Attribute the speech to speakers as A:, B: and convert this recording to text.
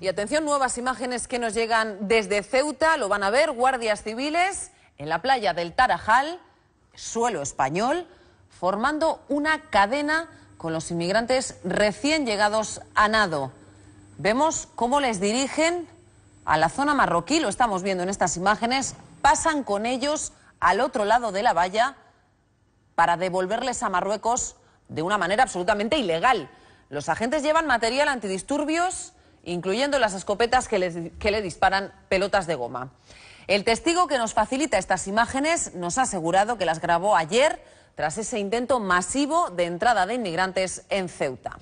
A: Y atención, nuevas imágenes que nos llegan desde Ceuta, lo van a ver, guardias civiles en la playa del Tarajal, suelo español, formando una cadena con los inmigrantes recién llegados a Nado. Vemos cómo les dirigen a la zona marroquí, lo estamos viendo en estas imágenes, pasan con ellos al otro lado de la valla para devolverles a Marruecos de una manera absolutamente ilegal. Los agentes llevan material antidisturbios incluyendo las escopetas que le, disparan pelotas de goma. El testigo que nos facilita estas imágenes nos ha asegurado que las grabó ayer tras ese intento masivo de entrada de inmigrantes en Ceuta.